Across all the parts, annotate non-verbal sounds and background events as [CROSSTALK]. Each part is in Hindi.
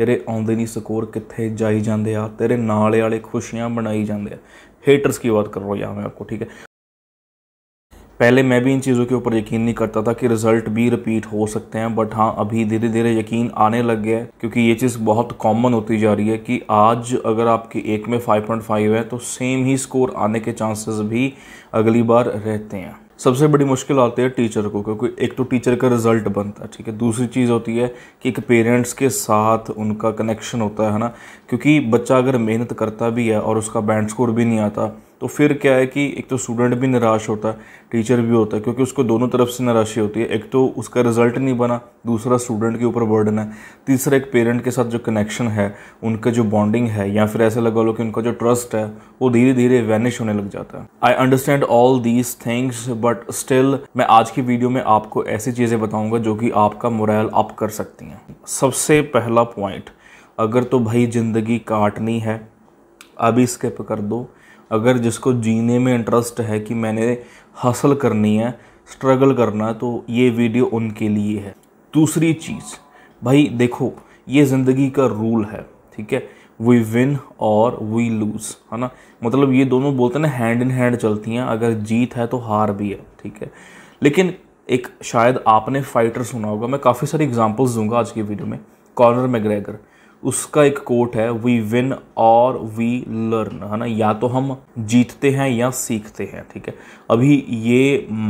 तेरे ਆਉਂਦੇ नहीं ਸਕੋਰ कितने जाई जाते तेरे नाले वाले खुशियां बनाई जाते हेटर्स की बात कर रहा हूँ यहाँ मैं आपको ठीक है पहले मैं भी इन चीज़ों के ऊपर यकीन नहीं करता था कि रिज़ल्ट भी रिपीट हो सकते हैं बट हाँ अभी धीरे धीरे यकीन आने लग गया है क्योंकि ये चीज़ बहुत कॉमन होती जा रही है कि आज अगर आपके एक में 5.5 है तो सेम ही स्कोर आने के चांसेस भी अगली बार रहते हैं सबसे बड़ी मुश्किल आती है टीचर को क्योंकि एक तो टीचर का रिजल्ट बनता है ठीक है दूसरी चीज़ होती है कि एक पेरेंट्स के साथ उनका कनेक्शन होता है ना क्योंकि बच्चा अगर मेहनत करता भी है और उसका बैंड स्कोर भी नहीं आता तो फिर क्या है कि एक तो स्टूडेंट भी निराश होता है टीचर भी होता है क्योंकि उसको दोनों तरफ से निराशी होती है एक तो उसका रिजल्ट नहीं बना दूसरा स्टूडेंट के ऊपर बर्डन है तीसरा एक पेरेंट के साथ जो कनेक्शन है उनका जो बॉन्डिंग है या फिर ऐसा लगा लो कि उनका जो ट्रस्ट है वो धीरे धीरे वैनिश होने लग जाता है I understand all these things but still मैं आज की वीडियो में आपको ऐसी चीज़ें बताऊँगा जो कि आपका मोरल अप कर सकती हैं सबसे पहला पॉइंट अगर तो भाई ज़िंदगी काटनी है अभी स्किप कर दो अगर जिसको जीने में इंटरेस्ट है कि मैंने हासिल करनी है स्ट्रगल करना है तो ये वीडियो उनके लिए है दूसरी चीज़ भाई देखो ये ज़िंदगी का रूल है ठीक है वी विन और वी लूज़ है ना मतलब ये दोनों बोलते हैं ना हैंड इन हैंड चलती हैं अगर जीत है तो हार भी है ठीक है लेकिन एक शायद आपने फाइटर सुना होगा मैं काफ़ी सारी एग्जांपल्स दूंगा आज की वीडियो में कॉर्नर मैग्रेगर उसका एक कोट है वी विन और वी लर्न है ना या तो हम जीतते हैं या सीखते हैं ठीक है अभी ये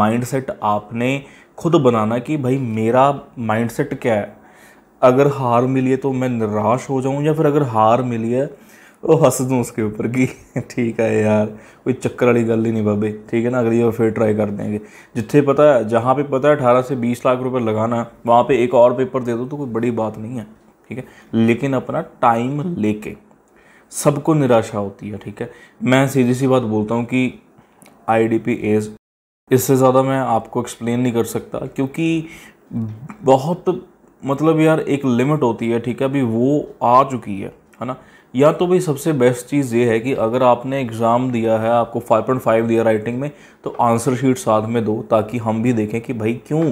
माइंडसेट आपने खुद बनाना कि भाई मेरा माइंडसेट क्या है अगर हार मिली है तो मैं निराश हो जाऊं या फिर अगर हार मिली है तो हंस दूँ उसके ऊपर कि [LAUGHS] ठीक है यार कोई चक्कर वाली गल ही नहीं बाबे ठीक है ना अगली बार फिर ट्राई कर देंगे जितने पता है जहाँ पे पता है अठारह से बीस लाख रुपए लगाना वहाँ पे एक और पेपर दे दो तो कोई बड़ी बात नहीं है ठीक है लेकिन अपना टाइम लेके सबको निराशा होती है ठीक है मैं सीधी सी बात बोलता हूँ कि आई डी पी एज इससे ज़्यादा मैं आपको एक्सप्लेन नहीं कर सकता क्योंकि बहुत मतलब यार एक लिमिट होती है ठीक है अभी वो आ चुकी है है ना या तो भाई सबसे बेस्ट चीज़ ये है कि अगर आपने एग्ज़ाम दिया है आपको 5.5 दिया राइटिंग में तो आंसर शीट साथ में दो ताकि हम भी देखें कि भाई क्यों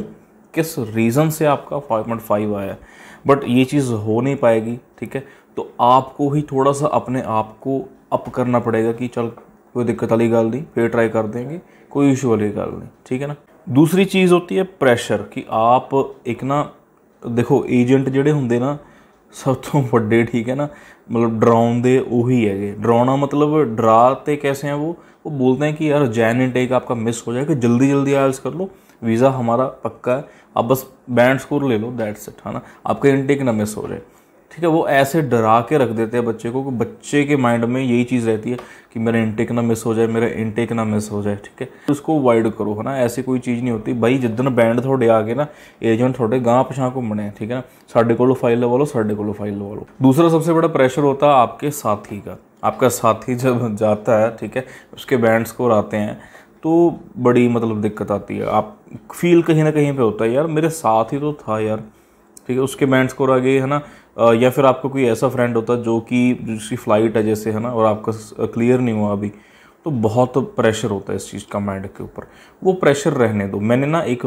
किस रीज़न से आपका 5.5 आया है बट ये चीज़ हो नहीं पाएगी ठीक है तो आपको ही थोड़ा सा अपने आप को अप करना पड़ेगा कि चल कोई दिक्कत वाली गल नहीं फिर ट्राई कर देंगे कोई इशू वाली गल नहीं ठीक है ना दूसरी चीज़ होती है प्रेशर कि आप एक ना देखो एजेंट ਜਿਹੜੇ होंगे ना सब तो व्डे ठीक है ना मतलब ਡਰਾਉਂਦੇ ਉਹੀ ਹੈਗੇ ਡਰਾਉਣਾ ਮਤਲਬ ਡਰਾ ਤੇ ਕੈਸੇ ਆ ਉਹ ਉਹ ਬੋਲਦੇ हैं कि यार जैन इनटेक आपका मिस हो जाएगा जल्दी जल्दी आयल्स कर लो वीज़ा हमारा पक्का है आप बस बैंड स्कोर ले लो दैट्स इट है ना आपका इनटेक ना मिस हो जाए ठीक है वो ऐसे डरा के रख देते हैं बच्चे को कि बच्चे के माइंड में यही चीज़ रहती है कि मेरा इनटेक ना मिस हो जाए मेरा इनटेक ना मिस हो जाए ठीक है उसको अवॉइड करो है ना ऐसी कोई चीज़ नहीं होती भाई जितना बैंड थोड़े आ गए ना एजेंट थोड़े गांव पछाँ घूमने ठीक है ना साढ़े को फाइल लवा लो साढ़े को फाइल लवा लो दूसरा सबसे बड़ा प्रेशर होता है आपके साथी का आपका साथी जब जाता है ठीक है उसके बैंड स्कोर आते हैं तो बड़ी मतलब दिक्कत आती है आप फील कहीं ना कहीं पे होता है यार मेरे साथ ही तो था यार ठीक है उसके बैंड स्कोर आ गए है ना या फिर आपका कोई ऐसा फ्रेंड होता जो कि जिसकी फ़्लाइट है जैसे है ना और आपका क्लियर नहीं हुआ अभी तो बहुत प्रेशर होता है इस चीज़ का माइंड के ऊपर वो प्रेशर रहने दो मैंने ना एक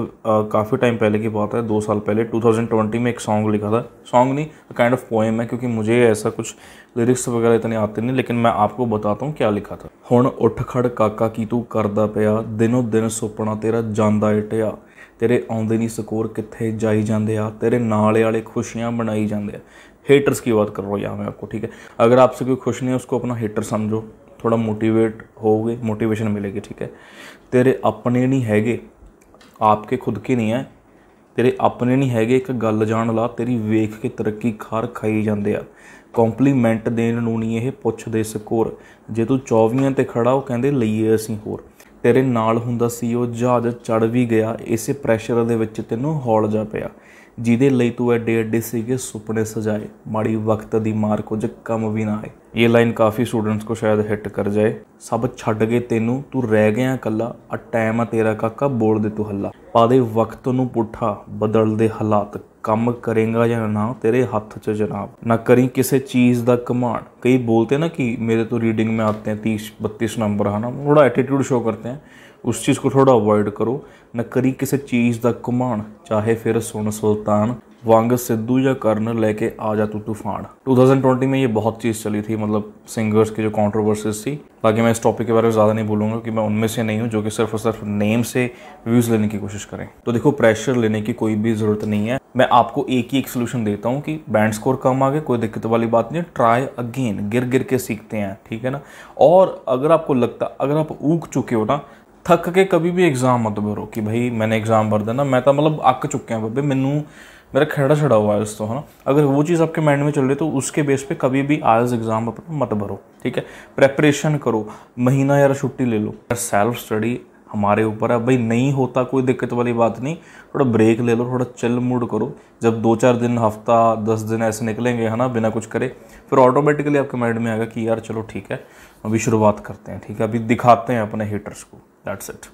काफ़ी टाइम पहले की बात है दो साल पहले 2020 में एक सॉन्ग लिखा था सॉन्ग नहीं काइंड ऑफ पोएम है क्योंकि मुझे ऐसा कुछ ਲਿਰਿਕਸ ਵਗੈਰਾ ਤਾਂ ਆਤੇ ਨਹੀਂ ਲੇਕਿਨ ਮੈਂ ਆਪਕੋ ਬਤਾਤਾ ਹੂੰ ਕਿਆ ਲਿਖਾ ਥਾ ਹੁਣ ਉੱਠ ਖੜ ਕਾਕਾ ਕੀ ਤੂੰ ਕਰਦਾ ਪਿਆ ਦਿਨੋ ਦਿਨ ਸੁਪਨਾ ਤੇਰਾ ਜਾਂਦਾ ਏਟਿਆ ਤੇਰੇ ਆਉਂਦੇ ਨਹੀਂ ਸਕੋਰ ਕਿੱਥੇ ਜਾਈ ਜਾਂਦੇ ਆ ਤੇਰੇ ਨਾਲ ਵਾਲੇ ਖੁਸ਼ੀਆਂ ਬਣਾਈ ਜਾਂਦੇ ਆ ਹੇਟਰਸ ਕੀ ਬਾਤ ਕਰ ਰਹੇ ਆ ਮੈਂ ਆਪਕੋ ਠੀਕ ਹੈ ਅਗਰ ਆਪਸੇ ਕੋਈ ਖੁਸ਼ ਨਹੀਂ ਉਸਕੋ ਆਪਣਾ ਹੇਟਰ ਸਮਝੋ ਥੋੜਾ ਮੋਟੀਵੇਟ ਹੋਵੋਗੇ ਮੋਟੀਵੇਸ਼ਨ ਮਿਲੇਗੀ ਠੀਕ ਹੈ ਤੇਰੇ ਆਪਣੇ ਨਹੀਂ ਹੈਗੇ ਆਪਕੇ ਖੁਦ ਕੇ ਨਹੀਂ ਹੈ ਤੇਰੇ ਆਪਣੇ ਨਹੀਂ ਹੈਗੇ ਇੱਕ ਗੱਲ ਜਾਣ ਲਾ ਤੇਰੀ ਵੇਖ ਕੇ ਤਰੱਕੀ ਖਰ ਖਾਈ ਜਾਂਦੇ ਆ ਕੰਪਲੀਮੈਂਟ ਦੇਣ ਨੂੰ ਨਹੀਂ ਇਹ ਪੁੱਛਦੇ ਸਕੋਰ ਜੇ ਤੂੰ 24 ਤੇ ਖੜਾ ਉਹ ਕਹਿੰਦੇ ਲਈਏ ਅਸੀਂ ਹੋਰ ਤੇਰੇ ਨਾਲ ਹੁੰਦਾ ਸੀ ਉਹ ਜਹਾਜ਼ ਚੜ ਵੀ ਗਿਆ ਇਸੇ ਪ੍ਰੈਸ਼ਰ ਦੇ ਵਿੱਚ ਤੈਨੂੰ ਹੌਲ ਜਾ ਪਿਆ ਜਿਹਦੇ ਲਈ ਤੂੰ ਐਡੇ ਐਡੇ ਸੀਗੇ ਸੁਪਨੇ ਸਜਾਏ ਮਾੜੀ ਵਕਤ ਦੀ ਮਾਰ ਕੁਝ ਕੰਮ ਵੀ ਨਾ ਆਏ ਇਹ ਲਾਈਨ ਕਾਫੀ ਸਟੂਡੈਂਟਸ ਕੋ ਸ਼ਾਇਦ ਹਿੱਟ ਕਰ ਜਾਏ ਸਭ ਛੱਡ ਗਏ ਤੈਨੂੰ ਤੂੰ ਰਹਿ ਗਿਆ ਕੱਲਾ ਆ ਟਾਈਮ ਆ ਤੇਰਾ ਕਾਕਾ ਬੋਲ ਦੇ ਤੂੰ ਹੱਲਾ ਪਾ ਦੇ ਵਕਤ ਨੂੰ ਪੁੱਠਾ ਬਦਲ ਦੇ ਹਾਲਾਤ ਕੰਮ ਕਰੇਗਾ ਜਾਂ ਨਾ ਤੇਰੇ ਹੱਥ 'ਚ ਜਨਾਬ ਨਾ ਕਰੀ ਕਿਸੇ ਚੀਜ਼ ਦਾ ਕਮਾਂਡ ਕਈ ਬੋਲਤੇ ਨਾ ਕਿ ਮੇਰੇ ਤੋਂ ਰੀਡਿੰਗ ਮੈਂ ਆਤੇ 30 32 ਨੰਬਰ ਹਨਾ ਥੋੜਾ ਐਟੀਟਿਊਡ ਸ਼ੋ ਕਰਤੇ ਹੈ उस चीज़ को थोड़ा अवॉइड करो न करी किसी चीज़ का घुमाण चाहे फिर सुन सुल्तान वांग सिद्धू या कर्न लेके आ जा तू तूफान 2020 में ये बहुत चीज़ चली थी मतलब सिंगर्स की जो कॉन्ट्रोवर्सीज थी बाकी मैं इस टॉपिक के बारे में ज़्यादा नहीं बोलूँगा कि मैं उनमें से नहीं हूँ जो कि सिर्फ और सिर्फ नेम से व्यूज़ लेने की कोशिश करें तो देखो प्रेशर लेने की कोई भी ज़रूरत नहीं है मैं आपको एक ही एक सोल्यूशन देता हूँ कि बैंड स्कोर कम आ गए कोई दिक्कत वाली बात नहीं ट्राई अगेन गिर गिर के सीखते हैं ठीक है ना और अगर आपको लगता अगर आप ऊग चुके हो ना थक के कभी भी एग्जाम मत भरो कि भाई मैंने एग्जाम भर देना मैं तो मतलब चुके हैं बबे मैनू मेरा खेड़ा छड़ा हुआ है उस तो है ना अगर वो चीज़ आपके माइंड में चल रही है तो उसके बेस पे कभी भी आज एग्ज़ाम अपना मत भरो ठीक है प्रेपरेशन करो महीना यार छुट्टी ले लो सेल्फ स्टडी हमारे ऊपर है भाई नहीं होता कोई दिक्कत वाली बात नहीं थोड़ा ब्रेक ले लो थोड़ा चिल मूड करो जब दो चार दिन हफ्ता दस दिन ऐसे निकलेंगे है ना बिना कुछ करे फिर ऑटोमेटिकली आपके माइंड में आएगा कि यार चलो ठीक है अभी शुरुआत करते हैं ठीक है अभी दिखाते हैं अपने हेटर्स को That's it.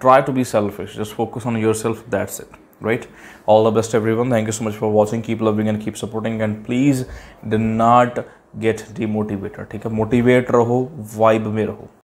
Try to be selfish. Just focus on yourself. That's it. Right? All the best, everyone. Thank you so much for watching. Keep loving and keep supporting. And please do not get demotivated take a motivator रहो वाइब में